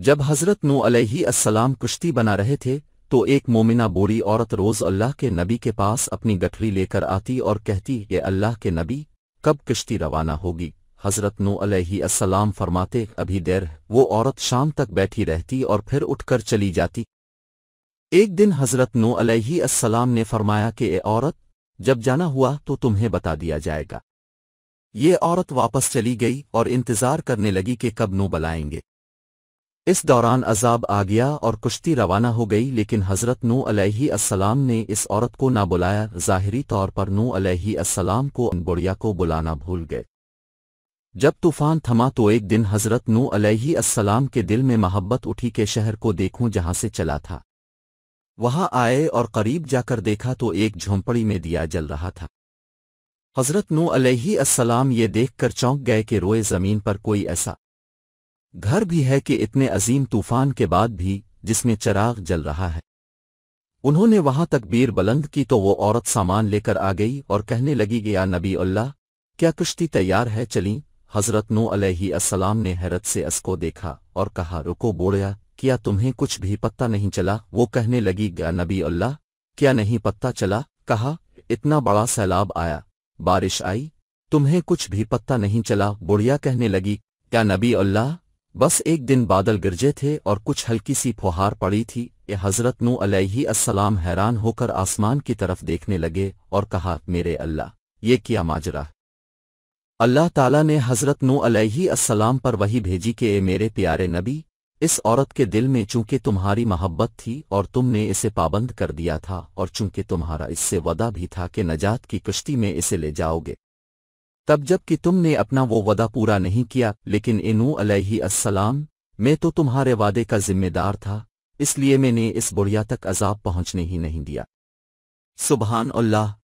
जब हज़रत नू अलैहिस्सलाम कुश्ती बना रहे थे तो एक मोमिना बोरी औरत रोज़ अल्लाह के नबी के पास अपनी गठरी लेकर आती और कहती ये अल्लाह के नबी कब कुश्ती रवाना होगी हज़रत नू अलैहिस्सलाम फरमाते अभी देर वो औरत शाम तक बैठी रहती और फिर उठकर चली जाती एक दिन हज़रत नू अलैहिस्सलाम ने फरमाया कि ये औरत जब जाना हुआ तो तुम्हें बता दिया जाएगा ये औरत वापस चली गई और इंतज़ार करने लगी कि कब नू बलाएंगे इस दौरान अजाब आ गया और कुश्ती रवाना हो गई लेकिन हज़रत नू अलैहिस्सलाम ने इस औरत को ना बुलाया ज़ाहरी तौर पर नू अलैहिस्सलाम को बुढ़िया को बुलाना भूल गए जब तूफ़ान थमा तो एक दिन हज़रत नू अलैहिस्सलाम के दिल में मोहब्बत उठी के शहर को देखूं जहां से चला था वहां आए और करीब जाकर देखा तो एक झोंपड़ी में दिया जल रहा था हज़रत नू अलैहिस्सलाम ये देखकर चौंक गए कि रोए ज़मीन पर कोई ऐसा घर भी है कि इतने अजीम तूफान के बाद भी जिसमें चराग जल रहा है उन्होंने वहां तक बीर बुलंद की तो वो औरत सामान लेकर आ गई और कहने लगी गया नबी अल्लाह क्या कुश्ती तैयार है चली हजरत नो असलाम ने हैरत से असको देखा और कहा रुको बोड़या क्या तुम्हें कुछ भी पत्ता नहीं चला वो कहने लगी गया नबी अल्लाह क्या नहीं पत्ता चला कहा इतना बड़ा सैलाब आया बारिश आई तुम्हें कुछ भी पत्ता नहीं चला बुढ़िया कहने लगी क्या नबी अल्लाह बस एक दिन बादल गिरजे थे और कुछ हल्की सी फुहार पड़ी थी ये हजरत नू अस्सलाम हैरान होकर आसमान की तरफ देखने लगे और कहा मेरे अल्लाह ये क्या माजरा अल्लाह ताला ने हजरत नू अस्सलाम पर वही भेजी कि ए मेरे प्यारे नबी इस औरत के दिल में चूंकि तुम्हारी मोहब्बत थी और तुमने इसे पाबंद कर दिया था और चूंकि तुम्हारा इससे वदा भी था कि नजात की कश्ती में इसे ले जाओगे तब जबकि तुमने अपना वो वदा पूरा नहीं किया लेकिन इनू अलैहिस्सलाम मैं तो तुम्हारे वादे का जिम्मेदार था इसलिए मैंने इस बुढ़िया तक अजाब पहुंचने ही नहीं दिया सुबहान अल्लाह